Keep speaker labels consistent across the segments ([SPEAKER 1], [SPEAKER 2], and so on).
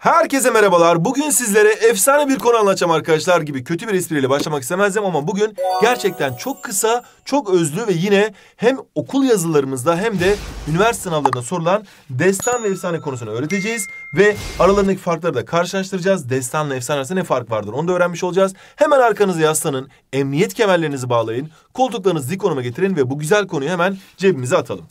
[SPEAKER 1] Herkese merhabalar. Bugün sizlere efsane bir konu anlatacağım arkadaşlar gibi kötü bir espriyle başlamak istemezdim ama bugün gerçekten çok kısa, çok özlü ve yine hem okul yazılarımızda hem de üniversite sınavlarında sorulan destan ve efsane konusunu öğreteceğiz ve aralarındaki farkları da karşılaştıracağız. Destanla efsane arasında ne fark vardır onu da öğrenmiş olacağız. Hemen arkanızı yaslanın, emniyet kemerlerinizi bağlayın, koltuklarınızı dik konuma getirin ve bu güzel konuyu hemen cebimize atalım.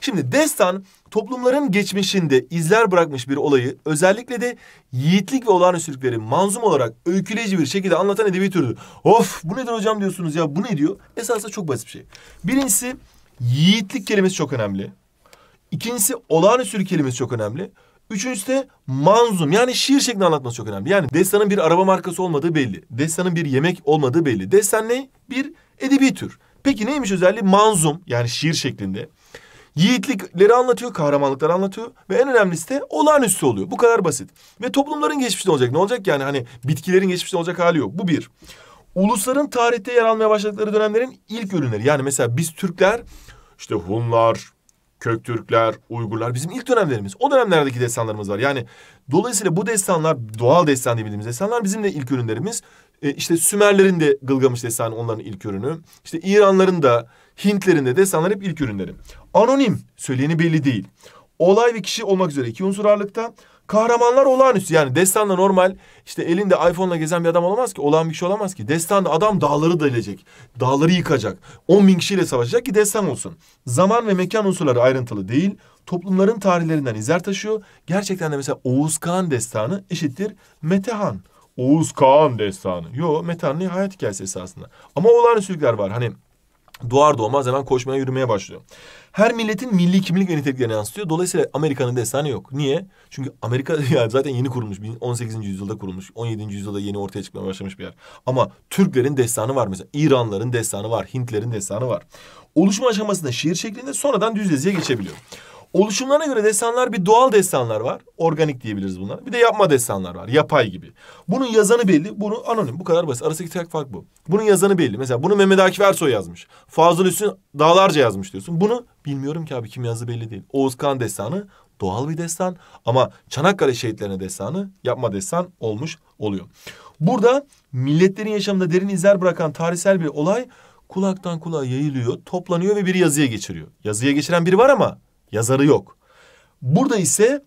[SPEAKER 1] Şimdi destan toplumların geçmişinde izler bırakmış bir olayı özellikle de yiğitlik ve olağanüstülükleri manzum olarak öyküleyici bir şekilde anlatan edebi türü. Of bu nedir hocam diyorsunuz ya bu ne diyor? Esasında çok basit bir şey. Birincisi yiğitlik kelimesi çok önemli. İkincisi olağanüstü kelimesi çok önemli. Üçüncüsü de manzum yani şiir şeklinde anlatması çok önemli. Yani destanın bir araba markası olmadığı belli. Destanın bir yemek olmadığı belli. Destan ne? Bir edebi tür. Peki neymiş özelliği? Manzum yani şiir şeklinde. Yiğitlikleri anlatıyor, kahramanlıkları anlatıyor ve en önemlisi de olağanüstü oluyor. Bu kadar basit. Ve toplumların geçmişte olacak. Ne olacak yani hani bitkilerin geçmişte olacak hali yok. Bu bir. Ulusların tarihte yer almaya başladıkları dönemlerin ilk ürünleri. Yani mesela biz Türkler işte Hunlar, Köktürkler, Uygurlar bizim ilk dönemlerimiz. O dönemlerdeki destanlarımız var. Yani dolayısıyla bu destanlar doğal destan diye bildiğimiz destanlar bizim de ilk ürünlerimiz. E, işte Sümerlerin de Gılgamış destanı onların ilk ürünü. İşte İranların da Hintlerin de destanlar hep ilk ürünleri. Anonim söyleyeni belli değil. Olay ve kişi olmak üzere iki unsur ağırlıkta. Kahramanlar olağanüstü yani destanda normal işte elinde iPhone'la gezen bir adam olamaz ki. Olağan bir kişi olamaz ki. Destanda adam dağları delecek. Dağları yıkacak. on bin kişiyle savaşacak ki destan olsun. Zaman ve mekan unsurları ayrıntılı değil. Toplumların tarihlerinden izler taşıyor. Gerçekten de mesela Oğuz Kağan destanı eşittir Metehan. Oğuz Kağan destanı. Yo Metehan'ın hayat hikayesi esasında. Ama olağanüstülükler var. Hani Doğar doğmaz hemen koşmaya yürümeye başlıyor her milletin milli kimlik ve niteliklerini yansıtıyor. Dolayısıyla Amerika'nın destanı yok. Niye? Çünkü Amerika ya zaten yeni kurulmuş. 18. yüzyılda kurulmuş. 17. yüzyılda yeni ortaya çıkmaya başlamış bir yer. Ama Türklerin destanı var mesela. İranların destanı var. Hintlerin destanı var. Oluşma aşamasında şiir şeklinde sonradan düz yazıya geçebiliyor. Oluşumlarına göre desenler bir doğal desenler var. Organik diyebiliriz bunlara. Bir de yapma desenler var. Yapay gibi. Bunun yazanı belli. Bunu anonim. Bu kadar basit. Arasındaki tek fark bu. Bunun yazanı belli. Mesela bunu Mehmet Akif Ersoy yazmış. Fazıl Üstün Dağlarca yazmış diyorsun. Bunu bilmiyorum ki abi kim yazdı belli değil. Oğuzkan destanı doğal bir destan ama Çanakkale şehitlerine destanı yapma destan olmuş oluyor. Burada milletlerin yaşamında derin izler bırakan tarihsel bir olay kulaktan kulağa yayılıyor, toplanıyor ve bir yazıya geçiriyor. Yazıya geçiren biri var ama Yazarı yok. Burada ise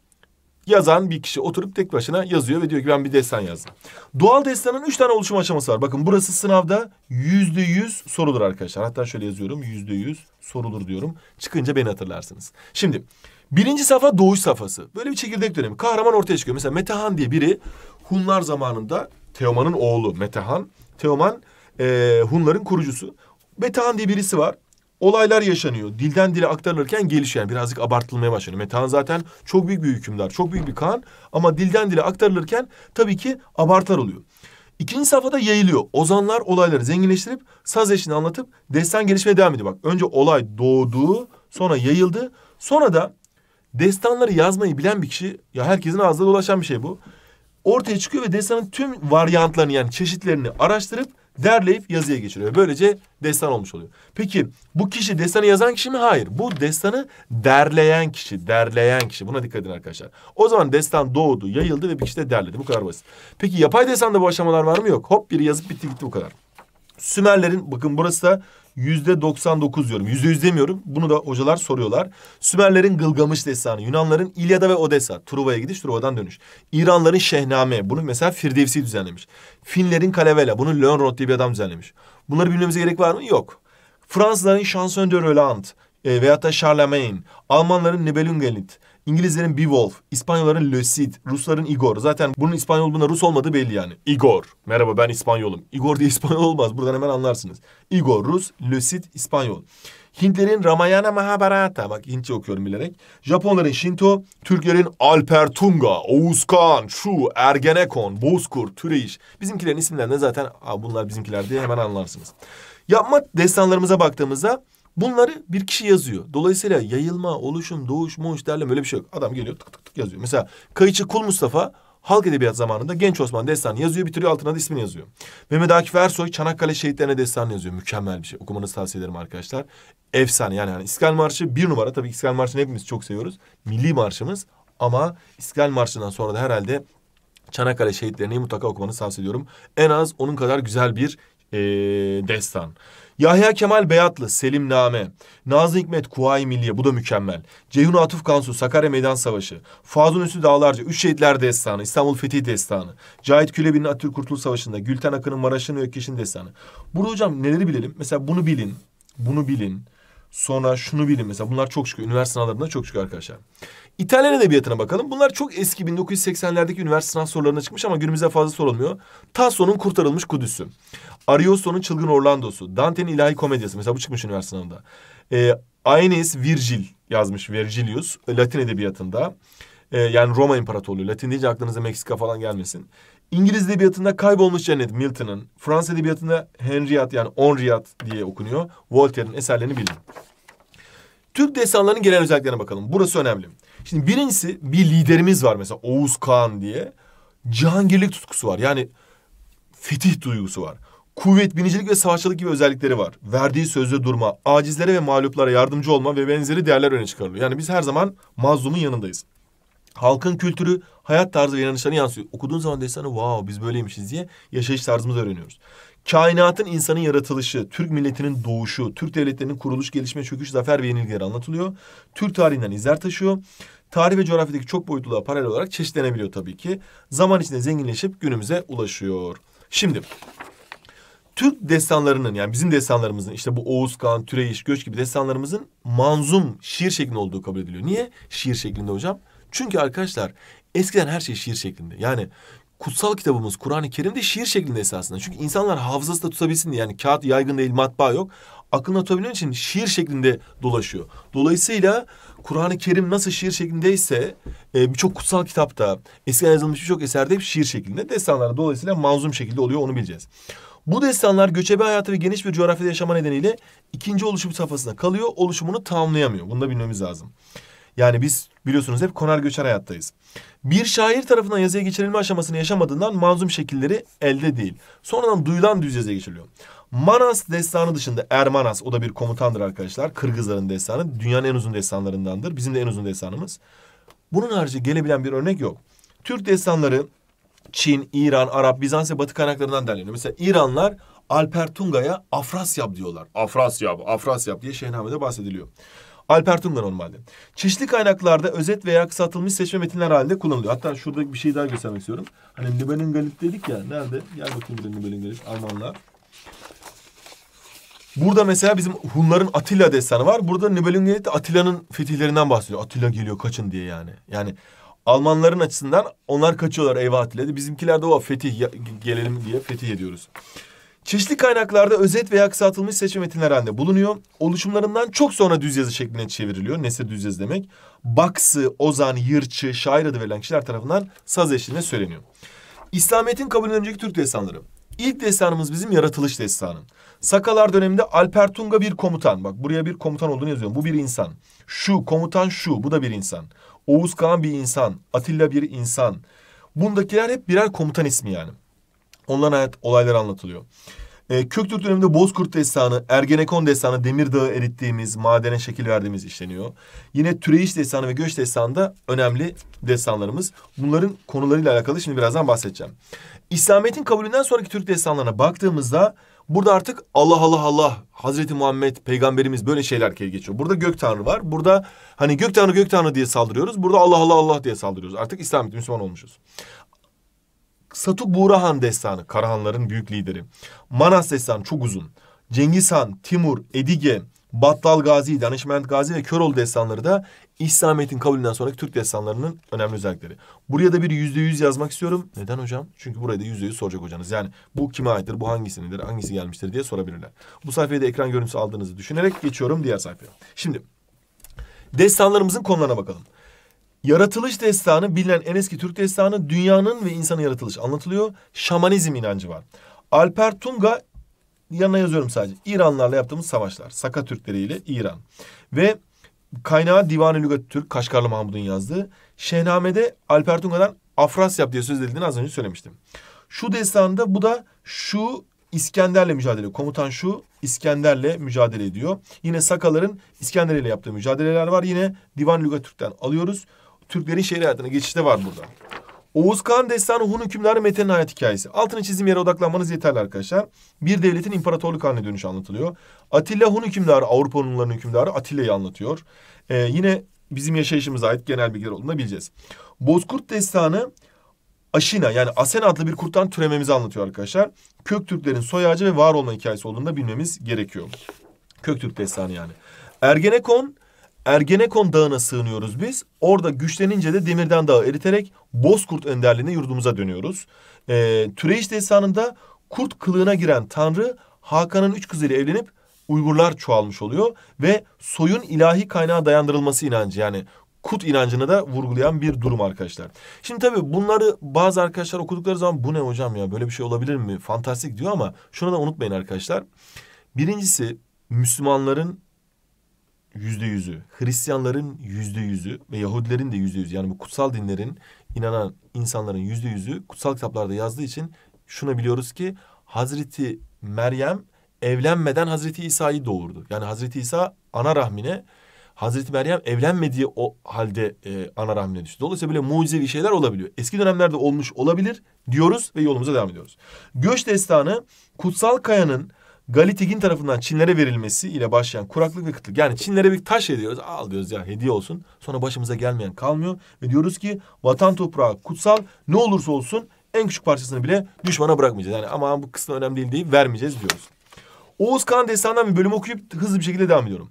[SPEAKER 1] yazan bir kişi oturup tek başına yazıyor ve diyor ki ben bir destan yazdım. Doğal destanın üç tane oluşum aşaması var. Bakın burası sınavda yüzde yüz sorulur arkadaşlar. Hatta şöyle yazıyorum yüzde yüz sorulur diyorum. Çıkınca beni hatırlarsınız. Şimdi birinci safa doğuş safhası. Böyle bir çekirdek dönemi. Kahraman ortaya çıkıyor. Mesela Metehan diye biri Hunlar zamanında Teoman'ın oğlu Metehan. Teoman e, Hunların kurucusu. Metehan diye birisi var olaylar yaşanıyor. Dilden dile aktarılırken gelişiyor. birazcık abartılmaya başlanıyor. Metehan zaten çok büyük bir hükümdar, çok büyük bir kan ama dilden dile aktarılırken tabii ki abartar oluyor. İkinci safhada yayılıyor. Ozanlar olayları zenginleştirip saz eşini anlatıp destan gelişmeye devam ediyor. Bak önce olay doğdu, sonra yayıldı. Sonra da destanları yazmayı bilen bir kişi, ya herkesin ağzına dolaşan bir şey bu. Ortaya çıkıyor ve destanın tüm varyantlarını yani çeşitlerini araştırıp derleyip yazıya geçiriyor. Böylece destan olmuş oluyor. Peki bu kişi destanı yazan kişi mi? Hayır. Bu destanı derleyen kişi, derleyen kişi. Buna dikkat edin arkadaşlar. O zaman destan doğdu, yayıldı ve bir kişi de derledi. Bu kadar basit. Peki yapay desanda bu aşamalar var mı? Yok. Hop biri yazıp bitti gitti bu kadar. Sümerlerin bakın burası da yüzde 99 diyorum. Yüzde yüz demiyorum. Bunu da hocalar soruyorlar. Sümerlerin Gılgamış destanı, Yunanların İlyada ve Odessa, Truva'ya gidiş, Truva'dan dönüş. İranların Şehname, bunu mesela Firdevsi düzenlemiş. Finlerin Kalevela, bunu Lönnrot diye bir adam düzenlemiş. Bunları bilmemize gerek var mı? Yok. Fransızların Chanson de Roland e, veyahut da Charlemagne, Almanların Nibelungenlied, İngilizlerin Beowulf, İspanyolların Le Cid, Rusların Igor. Zaten bunun İspanyol buna Rus olmadığı belli yani. Igor. Merhaba ben İspanyolum. Igor diye İspanyol olmaz. Buradan hemen anlarsınız. Igor Rus, Le Cid İspanyol. Hintlerin Ramayana Mahabharata. Bak Hintçe okuyorum bilerek. Japonların Shinto, Türklerin Alpertunga, Oğuzkan, Şu, Ergenekon, Bozkur, Türeyiş. Bizimkilerin isimlerinde zaten bunlar bizimkiler diye hemen anlarsınız. Yapma destanlarımıza baktığımızda Bunları bir kişi yazıyor. Dolayısıyla yayılma, oluşum, doğuş, moğuş derleme öyle bir şey yok. Adam geliyor tık tık tık yazıyor. Mesela Kayıcı Kul Mustafa halk edebiyat zamanında Genç Osman destanı yazıyor bitiriyor altına da ismini yazıyor. Mehmet Akif Ersoy Çanakkale şehitlerine destan yazıyor. Mükemmel bir şey. Okumanızı tavsiye ederim arkadaşlar. Efsane yani, yani İstiklal Marşı bir numara. Tabii İskal Marşı'nı hepimiz çok seviyoruz. Milli marşımız ama İskal Marşı'ndan sonra da herhalde Çanakkale şehitlerini mutlaka okumanızı tavsiye ediyorum. En az onun kadar güzel bir ee, destan. Yahya Kemal Beyatlı, Selim Name, Nazım Hikmet Kuvayi Milliye bu da mükemmel. Ceyhun Atuf Kansu, Sakarya Meydan Savaşı, Fazıl Ünsü Dağlarca, Üç Şehitler Destanı, İstanbul Fethi Destanı, Cahit Külebi'nin Atatürk Kurtuluş Savaşı'nda, Gülten Akın'ın Maraş'ın Ökkeş'in Destanı. Burada hocam neleri bilelim? Mesela bunu bilin, bunu bilin. Sonra şunu bilin mesela bunlar çok şükür üniversite sınavlarında çok şükür arkadaşlar. İtalyan edebiyatına bakalım. Bunlar çok eski 1980'lerdeki üniversite sınav sorularına çıkmış ama günümüzde fazla sorulmuyor. Tasso'nun Kurtarılmış Kudüs'ü. Ariosto'nun Çılgın Orlando'su. Dante'nin İlahi Komedyası mesela bu çıkmış üniversite sınavında. Ee, Aeneas Virgil yazmış Virgilius Latin edebiyatında. Ee, yani Roma İmparatorluğu. Latin deyince aklınıza Meksika falan gelmesin. İngiliz edebiyatında kaybolmuş cennet Milton'ın, Fransız edebiyatında Henriat yani Henriat diye okunuyor. Voltaire'in eserlerini bilin. Türk destanlarının genel özelliklerine bakalım. Burası önemli. Şimdi birincisi bir liderimiz var mesela Oğuz Kağan diye. Cihangirlik tutkusu var. Yani fetih duygusu var. Kuvvet, binicilik ve savaşçılık gibi özellikleri var. Verdiği sözde durma, acizlere ve mağluplara yardımcı olma ve benzeri değerler öne çıkarılıyor. Yani biz her zaman mazlumun yanındayız halkın kültürü, hayat tarzı ve inanışlarını yansıyor. Okuduğun zaman desene wow biz böyleymişiz diye yaşayış tarzımızı öğreniyoruz. Kainatın insanın yaratılışı, Türk milletinin doğuşu, Türk devletlerinin kuruluş, gelişme, çöküş, zafer ve yenilgileri anlatılıyor. Türk tarihinden izler taşıyor. Tarih ve coğrafyadaki çok boyutluluğa paralel olarak çeşitlenebiliyor tabii ki. Zaman içinde zenginleşip günümüze ulaşıyor. Şimdi Türk destanlarının yani bizim destanlarımızın işte bu Oğuz Kağan, Türeyiş, Göç gibi destanlarımızın manzum şiir şeklinde olduğu kabul ediliyor. Niye? Şiir şeklinde hocam. Çünkü arkadaşlar eskiden her şey şiir şeklinde. Yani kutsal kitabımız Kur'an-ı Kerim de şiir şeklinde esasında. Çünkü insanlar hafızası da tutabilsin diye yani kağıt yaygın değil, matbaa yok. Aklına tutabilmek için şiir şeklinde dolaşıyor. Dolayısıyla Kur'an-ı Kerim nasıl şiir şeklindeyse e, birçok kutsal kitapta, eskiden yazılmış birçok eserde hep şiir şeklinde. Destanlarda dolayısıyla manzum şekilde oluyor onu bileceğiz. Bu destanlar göçebe hayatı ve geniş bir coğrafyada yaşama nedeniyle ikinci oluşum safhasında kalıyor, oluşumunu tamamlayamıyor. Bunu da bilmemiz lazım. Yani biz biliyorsunuz hep konar göçer hayattayız. Bir şair tarafından yazıya geçirilme aşamasını yaşamadığından manzum şekilleri elde değil. Sonradan duyulan düz yazıya geçiriliyor. Manas destanı dışında Ermanas o da bir komutandır arkadaşlar. Kırgızların destanı dünyanın en uzun destanlarındandır. Bizim de en uzun destanımız. Bunun harici gelebilen bir örnek yok. Türk destanları Çin, İran, Arap, Bizans ve Batı kaynaklarından derleniyor. Mesela İranlar Alper Tunga'ya Afrasyab diyorlar. Afrasyab, Afrasyab diye Şehname'de bahsediliyor. Alper normalde. Çeşitli kaynaklarda özet veya kısaltılmış seçme metinler halinde kullanılıyor. Hatta şurada bir şey daha göstermek istiyorum. Hani Nibelungalit dedik ya. Nerede? Gel bakayım buraya Nibelingalit. Almanlar. Burada mesela bizim Hunların Atilla destanı var. Burada Nibelungenit Atilla'nın fetihlerinden bahsediyor. Atilla geliyor kaçın diye yani. Yani Almanların açısından onlar kaçıyorlar eyvah Atilla'da. Bizimkiler de o fetih gelelim diye fetih ediyoruz. Çeşitli kaynaklarda özet veya kısaltılmış seçim metinler halinde bulunuyor. Oluşumlarından çok sonra düz yazı şekline çevriliyor. Nesir düz yazı demek. Baksı, Ozan, Yırçı, şair adı verilen kişiler tarafından saz eşliğinde söyleniyor. İslamiyet'in kabul önceki Türk destanları. İlk destanımız bizim yaratılış destanı. Sakalar döneminde Alpertunga bir komutan. Bak buraya bir komutan olduğunu yazıyorum. Bu bir insan. Şu komutan şu. Bu da bir insan. Oğuz Kağan bir insan. Atilla bir insan. Bundakiler hep birer komutan ismi yani. Onların hayat olayları anlatılıyor. E, Köktürk döneminde Bozkurt destanı, Ergenekon destanı, Demirdağı erittiğimiz, madene şekil verdiğimiz işleniyor. Yine Türeyiş destanı ve Göç destanı da önemli destanlarımız. Bunların konularıyla alakalı şimdi birazdan bahsedeceğim. İslamiyet'in kabulünden sonraki Türk destanlarına baktığımızda burada artık Allah Allah Allah Hazreti Muhammed peygamberimiz böyle şeyler geçiyor. Burada gök tanrı var. Burada hani gök tanrı gök tanrı diye saldırıyoruz. Burada Allah Allah Allah diye saldırıyoruz. Artık İslamiyet Müslüman olmuşuz. Satuk Buğrahan destanı Karahanların büyük lideri. Manas destanı çok uzun. Cengiz Han, Timur, Edige, Battal Gazi, Danışment Gazi ve Köroğlu destanları da İslamiyet'in kabulünden sonraki Türk destanlarının önemli özellikleri. Buraya da bir yüzde yüz yazmak istiyorum. Neden hocam? Çünkü buraya da yüzde yüz soracak hocanız. Yani bu kime aittir, bu hangisinindir, hangisi gelmiştir diye sorabilirler. Bu sayfayı da ekran görüntüsü aldığınızı düşünerek geçiyorum diğer sayfaya. Şimdi destanlarımızın konularına bakalım. Yaratılış destanı bilinen en eski Türk destanı dünyanın ve insanın yaratılış anlatılıyor. Şamanizm inancı var. Alper Tunga yanına yazıyorum sadece. İranlarla yaptığımız savaşlar. Saka Türkleri ile İran. Ve kaynağı Divan-ı Lügat Türk Kaşgarlı Mahmud'un yazdığı. Şehname'de Alper Tunga'dan Afrasyap diye söz edildiğini az önce söylemiştim. Şu destanda bu da şu İskender'le mücadele ediyor. Komutan şu İskender'le mücadele ediyor. Yine Sakaların İskender ile yaptığı mücadeleler var. Yine Divan Lügatürk'ten alıyoruz. Türklerin şehir hayatına geçişte var burada. Oğuz Kağan Destanı Hun Hükümdarı Mete'nin hayat hikayesi. Altını çizim yere odaklanmanız yeterli arkadaşlar. Bir devletin imparatorluk haline dönüşü anlatılıyor. Atilla Hun Hükümdarı, Avrupa Hunların hükümdarı Atilla'yı anlatıyor. Ee, yine bizim yaşayışımıza ait genel bilgiler olduğunu bileceğiz. Bozkurt Destanı Aşina yani Asen adlı bir kurttan türememizi anlatıyor arkadaşlar. Köktürklerin soy ağacı ve var olma hikayesi olduğunu da bilmemiz gerekiyor. Köktürk destanı yani. Ergenekon Ergenekon Dağı'na sığınıyoruz biz. Orada güçlenince de Demirden Dağı eriterek Bozkurt önderliğine yurdumuza dönüyoruz. E, Türeyiş destanında kurt kılığına giren Tanrı Hakan'ın üç kızıyla evlenip Uygurlar çoğalmış oluyor ve soyun ilahi kaynağa dayandırılması inancı yani kut inancını da vurgulayan bir durum arkadaşlar. Şimdi tabii bunları bazı arkadaşlar okudukları zaman bu ne hocam ya böyle bir şey olabilir mi? Fantastik diyor ama şunu da unutmayın arkadaşlar. Birincisi Müslümanların yüzde yüzü, Hristiyanların yüzde yüzü ve Yahudilerin de yüzde yüzü yani bu kutsal dinlerin inanan insanların yüzde yüzü kutsal kitaplarda yazdığı için şuna biliyoruz ki Hazreti Meryem evlenmeden Hazreti İsa'yı doğurdu. Yani Hazreti İsa ana rahmine Hazreti Meryem evlenmediği o halde e, ana rahmine düştü. Dolayısıyla böyle mucizevi şeyler olabiliyor. Eski dönemlerde olmuş olabilir diyoruz ve yolumuza devam ediyoruz. Göç destanı kutsal kayanın Galitik'in tarafından Çinlere verilmesi ile başlayan kuraklık ve kıtlık. Yani Çinlere bir taş ediyoruz. Al diyoruz ya hediye olsun. Sonra başımıza gelmeyen kalmıyor. Ve diyoruz ki vatan toprağı kutsal ne olursa olsun en küçük parçasını bile düşmana bırakmayacağız. Yani ama bu kısmı önemli değil deyip vermeyeceğiz diyoruz. Oğuz Kağan Destan'dan bir bölüm okuyup hızlı bir şekilde devam ediyorum.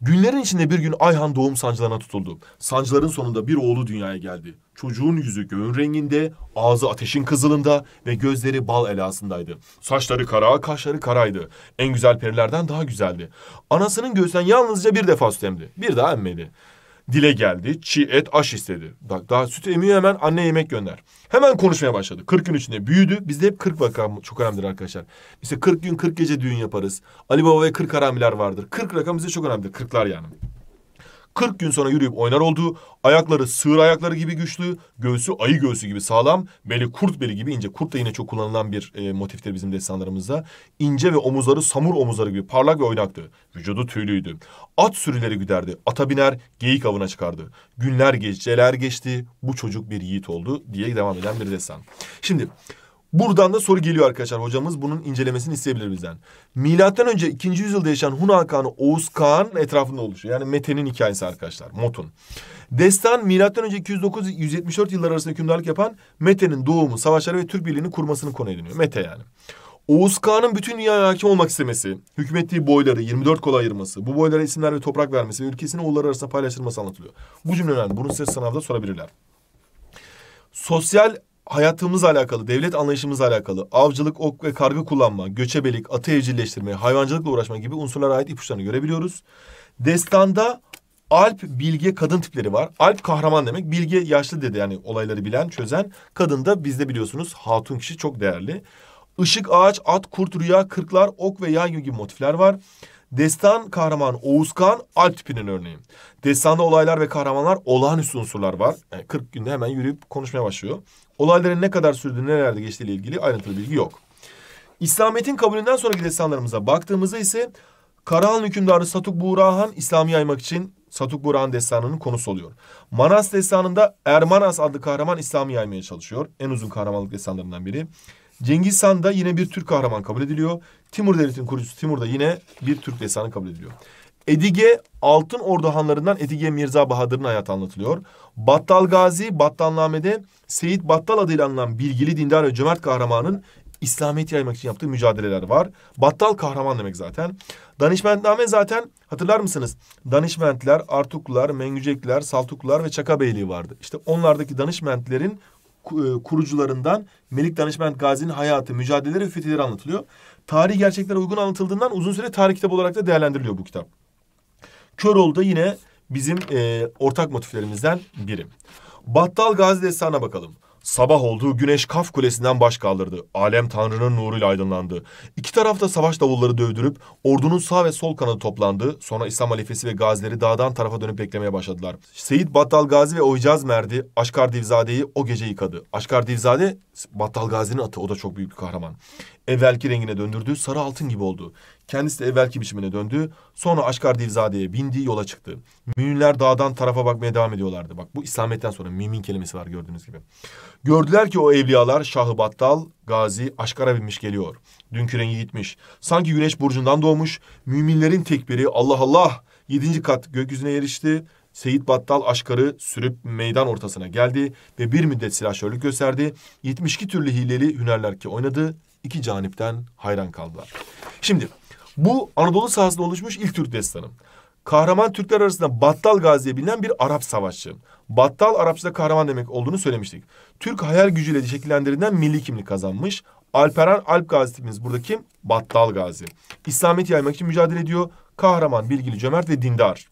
[SPEAKER 1] Günlerin içinde bir gün Ayhan doğum sancılarına tutuldu. Sancıların sonunda bir oğlu dünyaya geldi. Çocuğun yüzü göğün renginde, ağzı ateşin kızılında ve gözleri bal elasındaydı. Saçları kara, kaşları karaydı. En güzel perilerden daha güzeldi. Anasının göğsünden yalnızca bir defa süt emdi. Bir daha emmedi dile geldi. Çiğ et, aş istedi. Bak daha süt emiyor hemen anne yemek gönder. Hemen konuşmaya başladı. 40 gün içinde büyüdü. Bizde hep 40 rakam çok önemlidir arkadaşlar. İşte 40 gün 40 gece düğün yaparız. Ali Baba ve 40 haramiler vardır. 40 rakam bize çok önemlidir. 40'lar yani. 40 gün sonra yürüyüp oynar oldu. Ayakları sığır ayakları gibi güçlü, göğsü ayı göğsü gibi sağlam, beli kurt beli gibi ince. Kurt da yine çok kullanılan bir e, motiftir bizim destanlarımızda. İnce ve omuzları samur omuzları gibi parlak ve oynaktı. Vücudu tüylüydü. At sürüleri güderdi. Ata biner, geyik avına çıkardı. Günler geceler geçti. Bu çocuk bir yiğit oldu diye devam eden bir destan. Şimdi Buradan da soru geliyor arkadaşlar. Hocamız bunun incelemesini isteyebilir bizden. Milattan önce 2. yüzyılda yaşayan Hun Kağan'ı Oğuz Kağan etrafında oluşuyor. Yani Mete'nin hikayesi arkadaşlar. Motun. Destan milattan önce 209-174 yıllar arasında hükümdarlık yapan Mete'nin doğumu, savaşları ve Türk birliğini kurmasını konu ediniyor. Mete yani. Oğuz Kağan'ın bütün dünyaya hakim olmak istemesi, hükmettiği boyları 24 kola ayırması, bu boylara isimler ve toprak vermesi ve ülkesini oğulları arasında paylaştırması anlatılıyor. Bu cümle önemli. Bunu size sınavda sorabilirler. Sosyal hayatımızla alakalı, devlet anlayışımızla alakalı, avcılık, ok ve kargı kullanma, göçebelik, atı evcilleştirme, hayvancılıkla uğraşma gibi unsurlara ait ipuçlarını görebiliyoruz. Destanda Alp bilge kadın tipleri var. Alp kahraman demek. Bilge yaşlı dedi yani olayları bilen, çözen. Kadın da bizde biliyorsunuz hatun kişi çok değerli. Işık, ağaç, at, kurt, rüya, kırklar, ok ve yan gibi motifler var. Destan kahraman Oğuzkan Alp tipinin örneği. Destanda olaylar ve kahramanlar olağanüstü unsurlar var. Yani e, 40 günde hemen yürüyüp konuşmaya başlıyor. Olayların ne kadar sürdüğü, nerelerde geçtiğiyle ilgili ayrıntılı bilgi yok. İslamiyet'in kabulünden sonraki destanlarımıza baktığımızda ise Karahan hükümdarı Satuk Buğrahan İslam'ı yaymak için Satuk Buğrahan destanının konusu oluyor. Manas destanında Ermanas adlı kahraman İslam'ı yaymaya çalışıyor. En uzun kahramanlık destanlarından biri. Cengiz Han da yine bir Türk kahraman kabul ediliyor. Timur Devleti'nin kurucusu Timur da yine bir Türk destanı kabul ediliyor. Edige Altın Ordu hanlarından Edige Mirza Bahadır'ın hayatı anlatılıyor. Battal Gazi Battalname'de Seyit Battal adıyla anılan bilgili dindar ve cömert kahramanın İslamiyet yaymak için yaptığı mücadeleler var. Battal kahraman demek zaten. Danişmentname zaten hatırlar mısınız? Danişmentler, Artuklular, Mengücekler, Saltuklular ve Çaka Beyliği vardı. İşte onlardaki danışmentlerin e, kurucularından Melik Danışment Gazi'nin hayatı, mücadeleleri ve fetihleri anlatılıyor. Tarihi gerçeklere uygun anlatıldığından uzun süre tarih kitabı olarak da değerlendiriliyor bu kitap. Köroğlu'da yine bizim e, ortak motiflerimizden biri. Battal Gazi Destanı'na bakalım. Sabah oldu, güneş Kaf Kulesi'nden baş kaldırdı. Alem Tanrı'nın nuruyla aydınlandı. İki tarafta savaş davulları dövdürüp ordunun sağ ve sol kanadı toplandı. Sonra İslam halifesi ve gazileri dağdan tarafa dönüp beklemeye başladılar. Seyit Battal Gazi ve Oycaz Merdi Aşkar Divzade'yi o gece yıkadı. Aşkar Divzade Battal Gazi'nin atı, o da çok büyük bir kahraman. Evvelki rengine döndürdü, sarı altın gibi oldu. Kendisi de evvelki biçimine döndü. Sonra Aşkar Divzade'ye bindi yola çıktı. Müminler dağdan tarafa bakmaya devam ediyorlardı. Bak bu İslamiyet'ten sonra mümin kelimesi var gördüğünüz gibi. Gördüler ki o evliyalar Şahı Battal, Gazi, Aşkar'a binmiş geliyor. Dünkü rengi gitmiş. Sanki güneş burcundan doğmuş. Müminlerin tekbiri Allah Allah yedinci kat gökyüzüne erişti. Seyit Battal aşkarı sürüp meydan ortasına geldi ve bir müddet silahşörlük gösterdi. 72 türlü hileli hünerler ki oynadı. İki canipten hayran kaldılar. Şimdi bu Anadolu sahasında oluşmuş ilk Türk destanı. Kahraman Türkler arasında Battal Gazi'ye bilinen bir Arap savaşçı. Battal Arapçada kahraman demek olduğunu söylemiştik. Türk hayal gücüyle şekillendirilen milli kimlik kazanmış. Alperen Alp Gazi tipimiz burada kim? Battal Gazi. İslamiyet yaymak için mücadele ediyor. Kahraman, bilgili, cömert ve dindar.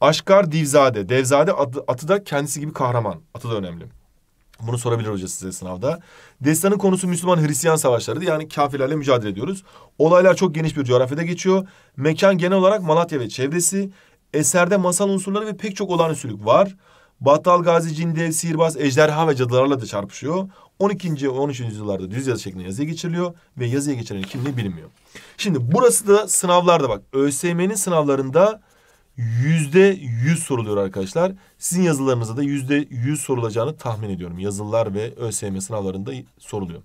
[SPEAKER 1] Aşkar Divzade. Devzade adı atı da kendisi gibi kahraman. Atı da önemli. Bunu sorabilir hoca size sınavda. Destanın konusu Müslüman Hristiyan savaşlarıydı. Yani kafirlerle mücadele ediyoruz. Olaylar çok geniş bir coğrafyada geçiyor. Mekan genel olarak Malatya ve çevresi. Eserde masal unsurları ve pek çok olağanüstülük var. Battal Gazi, cinde, Sihirbaz, Ejderha ve cadılarla da çarpışıyor. 12. 13. yüzyıllarda düz yazı şeklinde yazıya geçiriliyor ve yazıya geçirenin kimliği bilinmiyor. Şimdi burası da sınavlarda bak. ÖSYM'nin sınavlarında yüzde yüz soruluyor arkadaşlar. Sizin yazılarınızda da yüzde yüz sorulacağını tahmin ediyorum. Yazılılar ve ÖSYM sınavlarında soruluyor.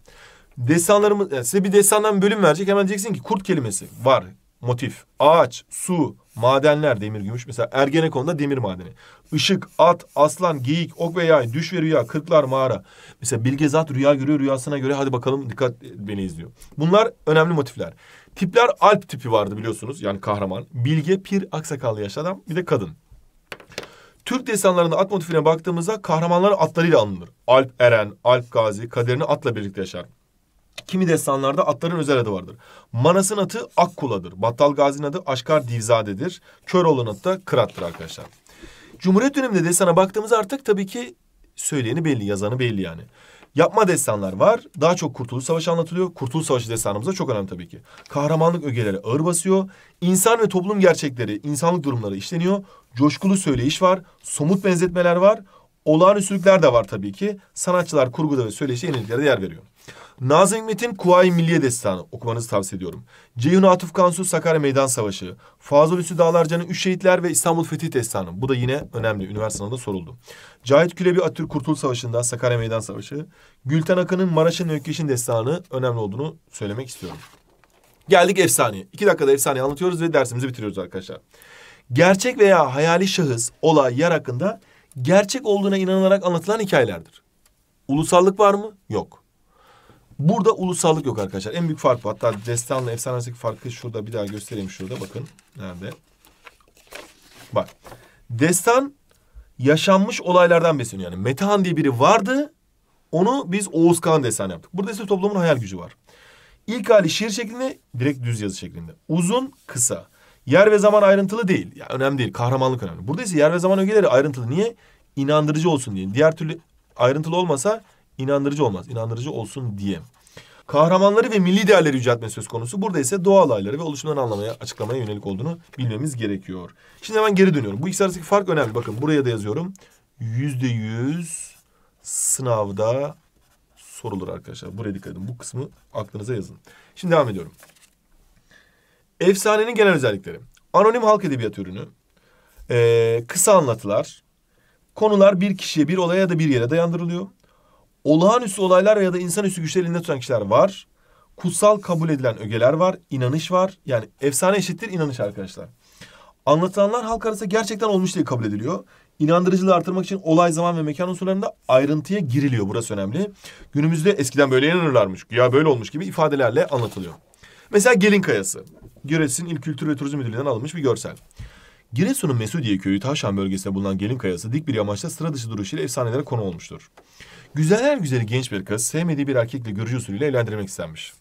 [SPEAKER 1] Desanlarımız, yani size bir desandan bölüm verecek. Hemen diyeceksin ki kurt kelimesi var, motif, ağaç, su, madenler, demir, gümüş. Mesela Ergenekon'da demir madeni. Işık, at, aslan, geyik, ok ve yay, düş ve rüya, kırklar, mağara. Mesela Bilge Zat rüya görüyor, rüyasına göre hadi bakalım dikkat beni izliyor. Bunlar önemli motifler. Tipler Alp tipi vardı biliyorsunuz yani kahraman. Bilge, pir, aksakallı yaşlı adam bir de kadın. Türk destanlarında at motifine baktığımızda kahramanlar atlarıyla anılır. Alp Eren, Alp Gazi kaderini atla birlikte yaşar. Kimi destanlarda atların özel adı vardır. Manas'ın atı Akkula'dır. Battal Gazi'nin adı Aşkar Divzade'dir. Köroğlu'nun adı da Kırat'tır arkadaşlar. Cumhuriyet döneminde destana baktığımızda artık tabii ki söyleyeni belli, yazanı belli yani. Yapma destanlar var. Daha çok Kurtuluş Savaşı anlatılıyor. Kurtuluş Savaşı destanımız da çok önemli tabii ki. Kahramanlık ögeleri ağır basıyor. İnsan ve toplum gerçekleri, insanlık durumları işleniyor. Coşkulu söyleyiş var. Somut benzetmeler var. Olağanüstülükler de var tabii ki. Sanatçılar kurguda ve söyleşi yeniliklere yer veriyor. Nazım Hikmet'in Kuvayi Milliye Destanı okumanızı tavsiye ediyorum. Ceyhun Atıf Kansu Sakarya Meydan Savaşı, Fazıl Üssü Dağlarcan'ın Üç Şehitler ve İstanbul Fethi Destanı. Bu da yine önemli. Üniversitede soruldu. Cahit Külebi Atatürk Kurtuluş Savaşı'nda Sakarya Meydan Savaşı, Gülten Akın'ın Maraş'ın Ökkeş'in destanı önemli olduğunu söylemek istiyorum. Geldik efsaneye. İki dakikada efsaneyi anlatıyoruz ve dersimizi bitiriyoruz arkadaşlar. Gerçek veya hayali şahıs, olay, yer hakkında gerçek olduğuna inanılarak anlatılan hikayelerdir. Ulusallık var mı? Yok. Burada ulusallık yok arkadaşlar. En büyük fark bu. Hatta destanla efsane arasındaki farkı şurada bir daha göstereyim şurada bakın. Nerede? Bak. Destan yaşanmış olaylardan besleniyor. Yani Metehan diye biri vardı. Onu biz Oğuz Kağan destan yaptık. Burada ise toplumun hayal gücü var. İlk hali şiir şeklinde, direkt düz yazı şeklinde. Uzun, kısa. Yer ve zaman ayrıntılı değil. Yani önemli değil. Kahramanlık önemli. Burada ise yer ve zaman ögeleri ayrıntılı. Niye? İnandırıcı olsun diye. Diğer türlü ayrıntılı olmasa inandırıcı olmaz. İnandırıcı olsun diye. Kahramanları ve milli değerleri yüceltme söz konusu. Burada ise doğal ayları ve oluşumdan anlamaya, açıklamaya yönelik olduğunu bilmemiz gerekiyor. Şimdi hemen geri dönüyorum. Bu ikisi arasındaki fark önemli. Bakın buraya da yazıyorum. Yüzde yüz sınavda sorulur arkadaşlar. Buraya dikkat edin. Bu kısmı aklınıza yazın. Şimdi devam ediyorum. Efsanenin genel özellikleri. Anonim halk edebiyat ürünü. Ee, kısa anlatılar. Konular bir kişiye, bir olaya ya da bir yere dayandırılıyor. Olağanüstü olaylar ya da insanüstü güçler elinde tutan kişiler var. Kutsal kabul edilen ögeler var. inanış var. Yani efsane eşittir inanış arkadaşlar. Anlatılanlar halk arasında gerçekten olmuş diye kabul ediliyor. İnandırıcılığı artırmak için olay, zaman ve mekan unsurlarında ayrıntıya giriliyor. Burası önemli. Günümüzde eskiden böyle inanırlarmış. Ya böyle olmuş gibi ifadelerle anlatılıyor. Mesela Gelin Kayası. Giresun İl Kültür ve Turizm Müdürlüğü'nden alınmış bir görsel. Giresun'un Mesudiye köyü Taşan bölgesinde bulunan Gelin Kayası dik bir yamaçta sıra dışı duruşuyla efsanelere konu olmuştur. Güzeller güzeli genç bir kız sevmediği bir erkekle görücü usulüyle evlendirmek istenmiş.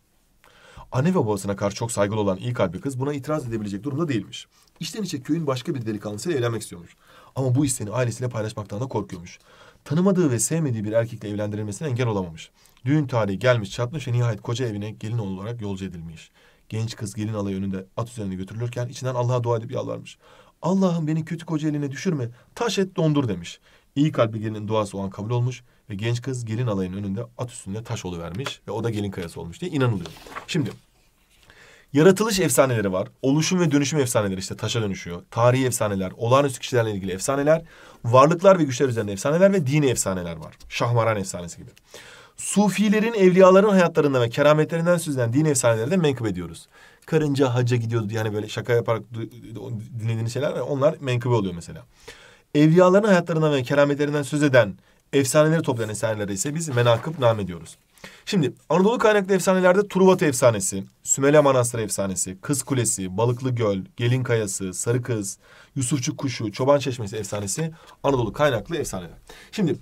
[SPEAKER 1] Anne ve babasına karşı çok saygılı olan iyi kalpli kız buna itiraz edebilecek durumda değilmiş. İçten içe köyün başka bir delikanlısıyla evlenmek istiyormuş. Ama bu isteğini ailesiyle paylaşmaktan da korkuyormuş. Tanımadığı ve sevmediği bir erkekle evlendirilmesine engel olamamış. Düğün tarihi gelmiş çatmış ve nihayet koca evine gelin olarak yolcu edilmiş. Genç kız gelin alayı önünde at üzerinde götürülürken içinden Allah'a dua edip yalvarmış. Allah'ım beni kötü koca eline düşürme, taş et dondur demiş. İyi kalpli gelinin duası o an kabul olmuş ve genç kız gelin alayının önünde at üstünde taş vermiş ve o da gelin kayası olmuş diye inanılıyor. Şimdi yaratılış efsaneleri var. Oluşum ve dönüşüm efsaneleri işte taşa dönüşüyor. Tarihi efsaneler, olağanüstü kişilerle ilgili efsaneler, varlıklar ve güçler üzerinde efsaneler ve dini efsaneler var. Şahmaran efsanesi gibi. Sufilerin, evliyaların hayatlarında ve kerametlerinden süzülen din efsaneleri de menkıbe ediyoruz. Karınca hacca gidiyordu yani böyle şaka yaparak dinlediğiniz şeyler onlar menkıbe oluyor mesela. Evliyaların hayatlarından ve kerametlerinden söz eden efsaneleri toplayan eserlere ise biz menakıp name diyoruz. Şimdi Anadolu kaynaklı efsanelerde Turvat efsanesi, Sümele Manastır efsanesi, Kız Kulesi, Balıklı Göl, Gelin Kayası, Sarı Kız, Yusufçuk Kuşu, Çoban Çeşmesi efsanesi Anadolu kaynaklı efsaneler. Şimdi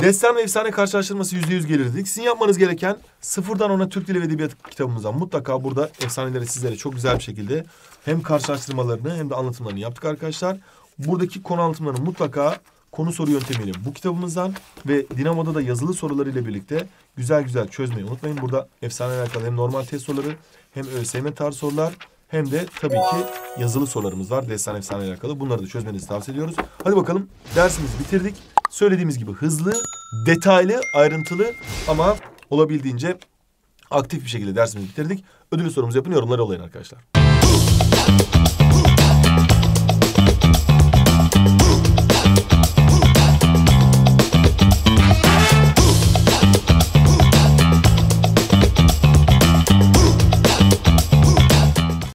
[SPEAKER 1] destan ve efsane karşılaştırması yüzde yüz gelirdik. Sizin yapmanız gereken sıfırdan ona Türk Dili ve Edebiyat kitabımızdan mutlaka burada efsaneleri sizlere çok güzel bir şekilde hem karşılaştırmalarını hem de anlatımlarını yaptık arkadaşlar. Buradaki konu anlatımlarını mutlaka konu soru yöntemiyle bu kitabımızdan ve Dinamo'da da yazılı soruları ile birlikte güzel güzel çözmeyi unutmayın. Burada efsane alakalı hem normal test soruları hem ÖSYM tarzı sorular hem de tabii ki yazılı sorularımız var. Destan efsane alakalı. Bunları da çözmenizi tavsiye ediyoruz. Hadi bakalım dersimizi bitirdik. Söylediğimiz gibi hızlı, detaylı, ayrıntılı ama olabildiğince aktif bir şekilde dersimizi bitirdik. Ödülü sorumuzu yapın yorumları olayın arkadaşlar.